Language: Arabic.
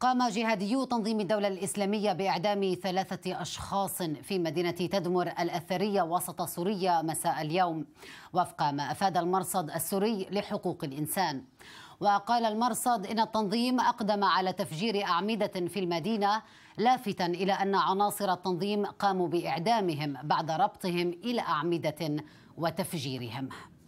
قام جهاديو تنظيم الدولة الإسلامية بإعدام ثلاثة أشخاص في مدينة تدمر الأثرية وسط سوريا مساء اليوم وفق ما أفاد المرصد السوري لحقوق الإنسان وقال المرصد إن التنظيم أقدم على تفجير أعمدة في المدينة لافتا إلى أن عناصر التنظيم قاموا بإعدامهم بعد ربطهم إلى أعمدة وتفجيرهم